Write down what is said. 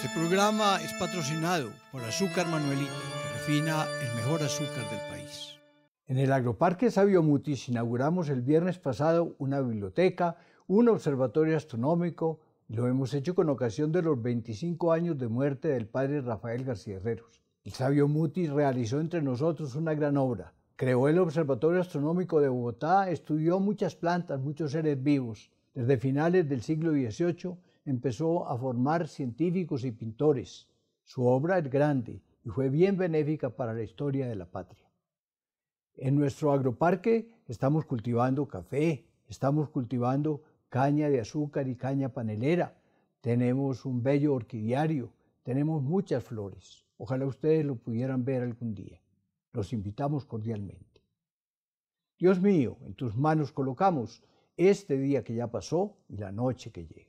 Este programa es patrocinado por Azúcar Manuelita, que refina el mejor azúcar del país. En el Agroparque Sabio Mutis inauguramos el viernes pasado una biblioteca, un observatorio astronómico. Lo hemos hecho con ocasión de los 25 años de muerte del padre Rafael García Herreros. El Sabio Mutis realizó entre nosotros una gran obra. Creó el Observatorio Astronómico de Bogotá, estudió muchas plantas, muchos seres vivos. Desde finales del siglo XVIII empezó a formar científicos y pintores. Su obra es grande y fue bien benéfica para la historia de la patria. En nuestro agroparque estamos cultivando café, estamos cultivando caña de azúcar y caña panelera, tenemos un bello orquidiario, tenemos muchas flores. Ojalá ustedes lo pudieran ver algún día. Los invitamos cordialmente. Dios mío, en tus manos colocamos este día que ya pasó y la noche que llega.